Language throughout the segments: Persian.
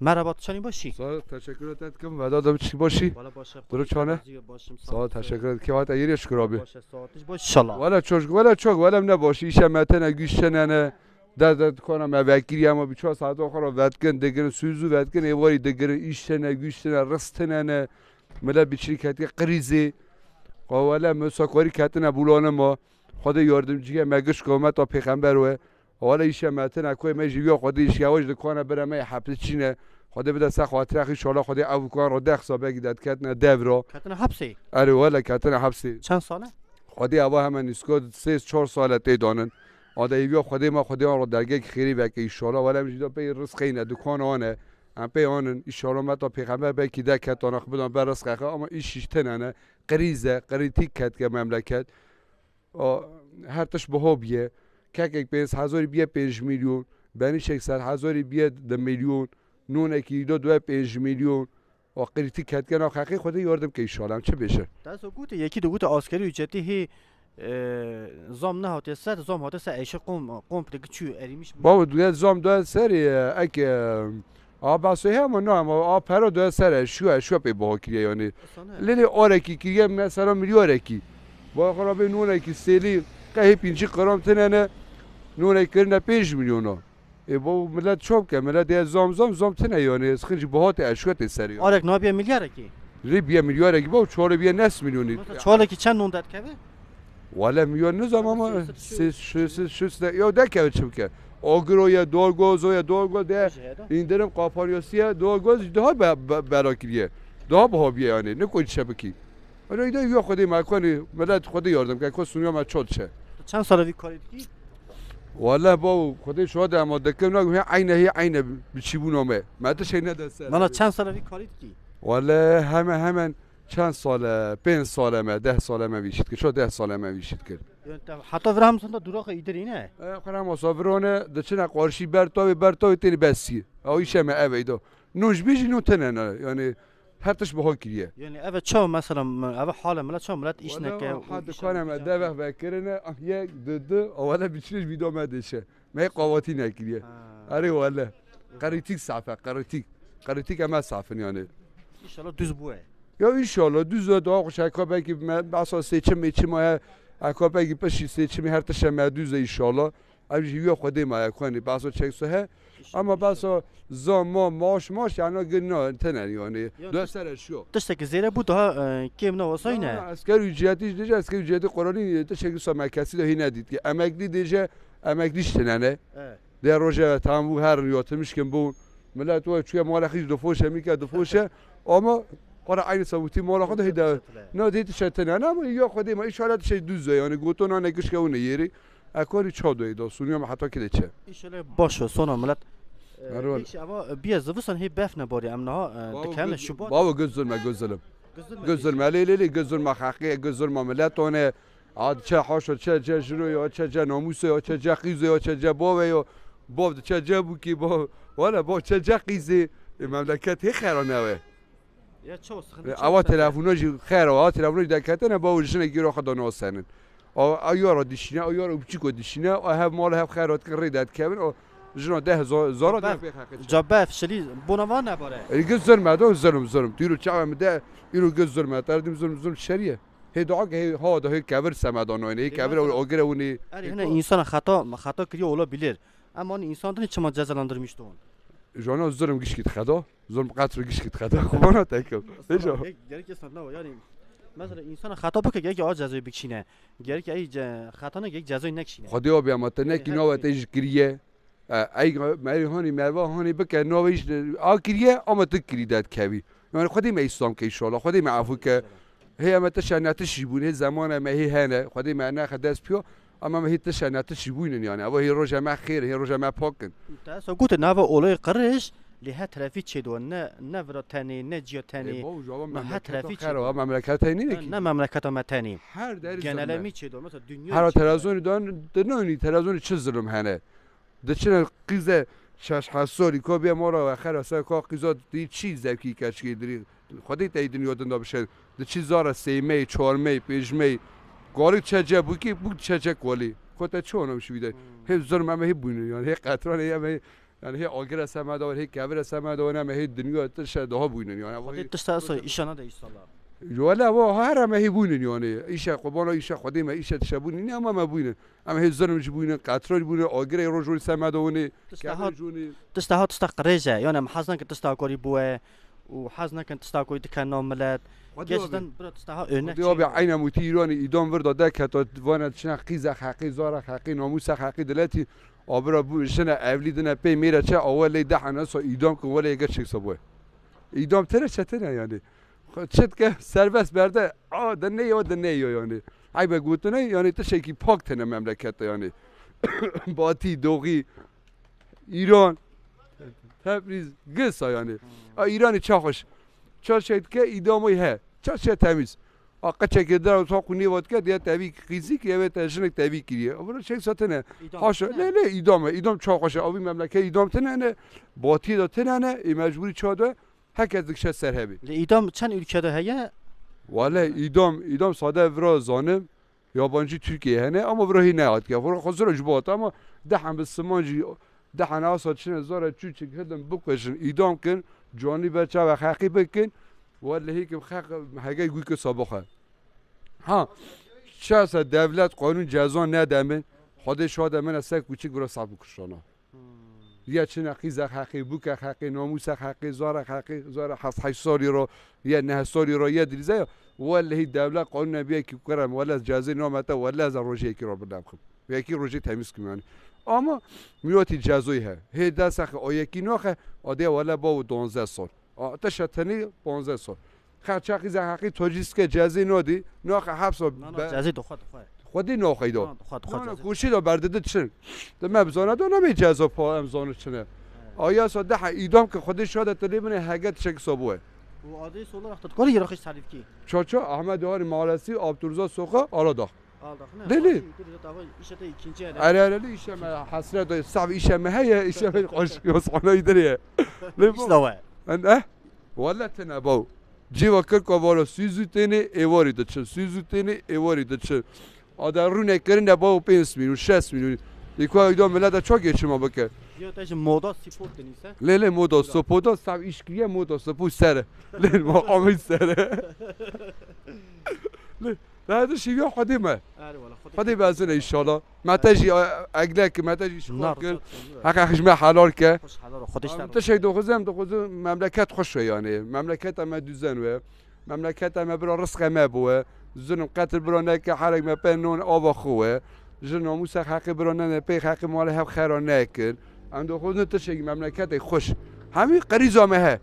Merhaba tutuşan باشی سال تشکر ادت کم و دم چی باشی ولی باشه درو چانه سال تشکر ادت که وقت ایری شکر باشه ساعتش باش شلا ولی چوک ولی چوک ولی من نباشی ایش متن گوش نه در در کنم وکیلی اما بیچاره ساعت آخر وقت کن دگر سوزو وقت کن ایواری دگر ایش نه گوش نه رست نه ملا بیچری که که قریزه قوالا مساکواری که تنه بولانه ما خود یاردمچی مگش کامه تا پیغمبر ولا يشمتنا كوي ما يجي ياخذ يشاوج دكوانا بلا ما يحبس شنو خدا بده سخ خاطر اخي شالا خدا او کار رو ده حساب گیدت کتنا دورا کتنا حبسی اره ولا کتنا حبسی چند ساله خدا اوا هم نسکو 3 4 ساله تی دانن آده بیا خدا ما خدا رو درگه خیری و که ان ولا میجدا پی رزق اینا دکان آنه ام پی اون ان ما تا پیغمبر به کی ده کت آنخ بر رزق اما این شیشته نه قریزه قریتی کت که مملکت هر تش بهوبیه پیس هزاری بیه پیش میلیون نون اکی دو دو پیش میلیون و قریتی کتکن و حقیق خود یاردم که ایشالم چه بشه دست گوت یکی دو گوت آسکری اجتی هی زام نه هاته سر زام هاته سر ایشه قوم قوم پرک چو اریمیش بابا دویت زام دویت سر اک آب سه هم نه هم آب پر دویت سر شو شو پی با کریه یعنی لیلی آرکی کریه مثلا میلی آرکی با خرابه نون اکی سیلی که هی پینچی قرام تننه نونه کرنا پیش میلیونا ای بو ملت چوب که ملت یه زام زام زام تنه یعنی از خیلی بهات اشکت سری آرک نابیه میلیاره کی ری بیه میلیاره کی با چهار بیه نس میلیونی چهار کی چند نون داد که ولی میلیون نزام اما سیس شیس شیس یا ده که چیم که آگرو یا دورگوز یا دورگوز ده این درم قاپاریاسی یا دورگوز ده براکریه ده ها بها بیا یعنی نکوی شبکی ولی ایده یا خودی مکانی ملت خودی یاردم که کس سونیا ما چود شه چند سال دیگه کاری دیگه والله با خدای شاد اما دکم نگم عین هی عین نامه مدش شی دست من چند سال وی کاری کی والله همه همین چند ساله پنج ساله ما ده ساله ما ویشید که شو ده ساله ما ویشید کرد یعنی حتی ور هم سنده دراخ ایدر اینه خونه مسافرانه بر تو قارشی تو برتاوی تینی بسی آیشه اوی دو نوش بیش نو نه یعنی هر تش بهون كليه يعني أبا شو مثلا أبا حالة ملا شو ملا إيش نك حد كان ما دافع فكرنا أحيا ضد أولا بتشيل فيديو ما دشه ما هي قواتي نكليه أري ولا قريتيك صعفة قريتيك قريتيك أما صعفن يعني إن شاء الله دوز بوه یا انشالله دوز دعا خوش اکا بگی من بسا سیچه میچه ماه اکا بگی پشی سیچه می هر تشه مدوز انشالله از یو خودی ما کنی بسو چک سه اما بسو زما ماش ماش یعنی گنا تنن یعنی دو سر شو دست که زیره بود ها کیم نو وسینه اسکر یجاتی دیجا اسکر یجاتی قرانی دیجا چک سو ندید که امکلی دیجا امکلیش شننه. در روزه هر یاتمش میشکن بو ملت وای چه مال خیز دو فوشه میکرد اما قرار عین سبوتی مال نه یا خودی ما ایش حالت شد دوزه که یری اکوری چا دوی دا سونیا ما حتی که ده چه ایشاله باشه سونا ملت ایش اما بیا زوستان هی بف نباری امنا دکم شبا باو گز ظلم گز ظلم گز ظلم علی لیلی گز ظلم حقیقی گز ظلم ملتونه عاد چه حاشا چه جه جنو یا چه جه ناموس یا چه جه قیز یا چه جه باوه یا باو چه جه بوکی با والا با چه جه قیزه مملکت هی خرانه وه یا چه اوه تلفوناجی خیر اوه تلفوناجی دکتنه باو جنه گیرو خدا ناسنن او یارا دیشینه او یارا کو دیشینه او هف مال هف خیرات کری داد کبن او جنا ده زارا خب، ده بخخ جبه فشلی بونوان نباره گز زرمه ده زرم زرم دیرو می ده ایرو زرمه ظلم دیم زرم زرم شریه هی دعا که ها ده کبر سمدان هی کبر او اوگر اونی آره، اینه انسان خطا خطا کری اولا بیلر اما انسان دنی چما جزلاندر onu جانا زرم گیش خدا زرم قطر گیش خدا خوبانا تکم بجا یک گرک نو یعنی مثلا انسان خطا بکنه یک آج جزای بکشینه گر که ای خطا نه یک جزای نکشینه خدا بیا مت نه کی نو ایش کریه ای مری هانی مروا هانی بک نویش آ کریه کری کریدت کوی یعنی خدای می اسلام که ان شاء الله می معفو که هی امته تشاناتش شیبونه زمان زمانه هی هنه خدای خدی ما ناخذ پیو اما ما هی تشاناتش یعنی اوه هو هی ما خیر هی رجع ما پاکن تا سقوط نافا اولی قرش لی هر طرفی چه دو نه نه ورتنی نه تنی نه هر طرفی چه دو مملکت تنی نه نه مملکت ما تنی هر در جنرال می چه دو مثلا دنیا هر ترازونی دان دنونی ترازونی چه ظلم هنه ده قیز قیزه شش حسوری که بیا ما را آخر اصلا که دی چی زکی کشکی دری خودی تی دنیا دندا بشه ده چی زارا سیمه چارمه پیجمه گاری چه جبوکی بود چه جکوالی خودت چونم شویده هی ظلم همه هی بونه یعنی قطران همه يعني هي أجرة سما دور هي کبر سما دور أنا هی الدنيا ترش ده بوینن یعنی وقتی تشتا سوی ایشانا ده إيش ولا و هر ما هی بوینن یعنی ایشا قبانا ایشا خودی ما ایشا تشبون نه أما ما بوینن اما هي هی مش بوینن قطرال بوینن أجرة رجل سما دونه تشتا هات تشتا قريزة يعني محزن که تشتا کاری بوه وحزنا كان تستاكو يتكا نوملات جدا برا تستاها انا ديو بعين متيرون ايدون بردا داك هتا وانا تشنا قيزا حقي زاره حقي ناموس حقي دلاتي آبرا بو شن اولی دنه پی میره چه اولی ده حنا سو ایدام کن ولی اگر چیک سبوه ایدام تره چتنه یعنی چت که سربس برده آ دنه یا دنه یا یعنی ای به گوتنه یعنی تو شکی پاک تنه مملکت یعنی باتی دوغی ایران تبریز گسا یعنی ایرانی چه خوش چه شد که ایداموی هه چه چه تمیز Hakka çekirdeği olsa kuni vodka diye tabi kizi ya ve eşinek tabi kiriye. Ama şey zaten ne? Haşa ne ne idam idam çok haşa. Abi memleket idam tene ne? Batı da tene ne? E, mecburi çadı. Herkes dikşe serhebi. İdam idam çen ülkede heye? Vale idam idam sade evra zanım. Yabancı Türkiye hene ama vrahi ne at ya. Vura hazır ucubat ama dehem biz sımancı dehem asat çine zara çüçük hidem bu kışın idam kin. Cani berçe ve hakik kin. Vallahi ki hakik hakik güyke sabaha. ها شخص دولت قانون جزا ندمه خودش من از سک کوچیک برای صاحب کشانا یا چه نقیز حقی بوک حقی ناموس حقی زار حقی زار حس سالی را یا نه سالی را یا دریزه ولی دولت قانون نبیه که کرم ولی از جزای نامتا ولی از روژه که را بدم خب یکی روژه تمیز کمیانی اما میواتی جزایی ها هی دست آیکی ناخه آده ولی با دانزه سال آتش تنی پانزه سال خرچقی زحقی که جزی نودی ناخ حبس جزی دو خود خود خودی ناخی دو خود خود نه کوشی دو برده چن ده مبزانه دو نمی جزا پا امزانه چنه آیا سا ده ایدام که خودی شاده تلی تریبنه هگت چک سابوه و آده آدرس اول رفت کاری یراقش تعریف کی چاچا احمد دار مالسی آبتورزا آلا دا دلی آره آره لی ایشم حسرت دای صعب ایشم هی ایشم و صحنه ایدریه لی بو من اه ولا تنبو Ceva Crcu avală 600 evori de ce, 600 evori de ce. A da rune e kerin de bau 5 milyon, 6 milyon. Diko ay da melada çok geçirme bakı. Ya da moda spor denise. Lele moda spoda sav işkiye moda spoda sere. Lele ma amil sere. لا هذا الشيء يوحد ما خدای بازن إن شاء الله ما تجي أقلاك ما تجي شكوك حقا حجمة حلال كا تشهي دو خزم دو خزم مملکت خوش یعنی مملکت ما دوزن و مملکت ما برا رزق ما بوا زنم قتل برا نكا حرق ما پنون آوا خوه جن موسی حق برا نه پی حق مال هم خیر نکن ام دو خود نتشه مملکت خوش همین قریزامه ها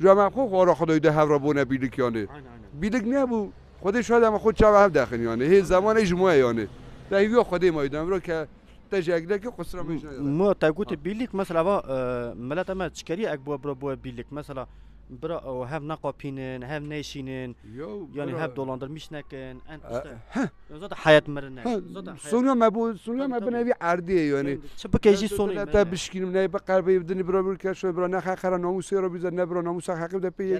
جامعه خو خورا خدای ده هر را بونه بیلک یانه یعنی. بیلک خودی شاید هم خود چه هم داخل یعنی. هی زمان جمعه یانه یعنی. در هیوی خودی رو که تجاگله که خسرو یعنی. مو ما گوت بیلیک مثلا و ملت ما چکری اک بو برا بیلیک مثلا برا او هم نقاپینن هم نشینن یعنی هم دولندر میشنکن زاد حیات مرنه سونیا ما بو سونیا ما بنوی اردی یعنی چه بکیجی سونیا تا بشکینم نه به قربی بدنی برا بر کش برا نه خر ناموسی رو بیزن نه برا ناموس حقیقت پی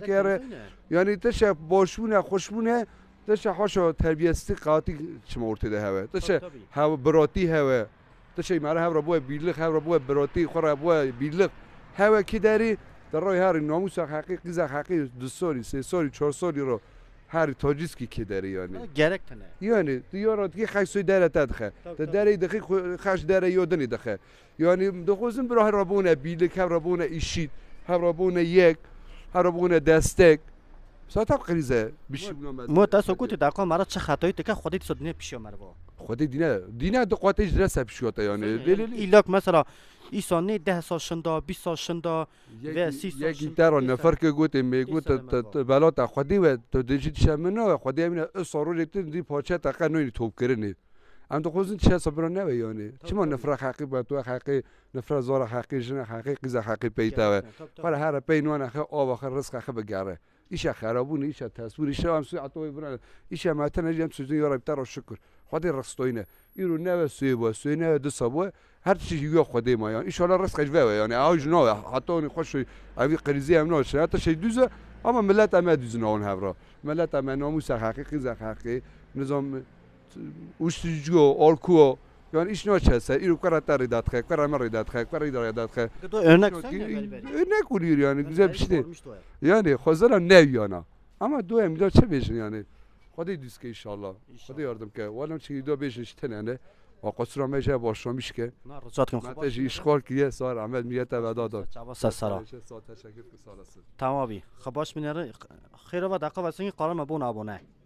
یعنی تشه باشونه خوشونه دش حاشا تربیستی قاطی مورتی ده هوا دش هوا براتی هوا دش مرا هوا بوه بیلگ هوا بوه براتی خورا بوه بیلگ هوا کی داری در رای هر ناموس حقیقی ز حقیقی دو سالی سه سالی چهار سالی رو هر تاجیز کی که داری یعنی گرک نه یعنی دیارا دیگه خشوی داره تدخه در داره دقیق خش داره یادنی دخه یعنی دخوزن برای رابونه بیلک هم رابونه ایشید هم رابونه یک هر رابونه دستک ساعت غریزه بیش مو تاسو کوته دا کوم مرا چه خطایی تکه خودی دینه پیشی اومره با خودی دینه دینه دو قاتش درس پیش اومده یعنی ایلاک مثلا ای سانه 10 سال شندا بیس سال شندا و سی سال یکی تر نفر که گوت میگو بلا تا خودی و تو دیجیت شمنه خودی همین اصرار رکت دی پاچه تا نوی یعنی؟ توپ کرنی ام تو خوزن چه صبر نه و چی چما نفر حقی با تو حقی نفر زار حقی جن حقی قز حقی پیتا و هر هر پینوان اخه آب اخه رزق اخه بگره ایش خرابونه ایش تصویر ایش هم سوی عطوی برن ایش ماتن اجیم سوزن یا ربطه را شکر خودی رستوینه ایرو نه سوی با سوی نه دو سبوه هر چی یا خدا ما یعنی ایش حالا خشبه قجوه یعنی آج نو حتی اون خوش اوی قریزی هم نو شنه تا دوزه اما ملت هم دوزن اون هورا ملت هم ناموس حقیقی زخ حقیقی نظام یعنی این نوچه هسته ایرو کار اتر ریداد خواه کار امر ریداد خواه کار ایدار ریداد خواه تو ارنک سنگ بری ارنک یعنی گزه بشته یعنی خوزر هم نه اما دو امیدار چه بیشن یعنی خدایی دوست که ایشالله یاردم که والم چه ایدار بیشن چه تن یعنی و قصر همه جای باش رو میشه که نه اشکال که یه سوار عمل میت و تمامی خباش خیره و دقا و سنگی قرار آبونه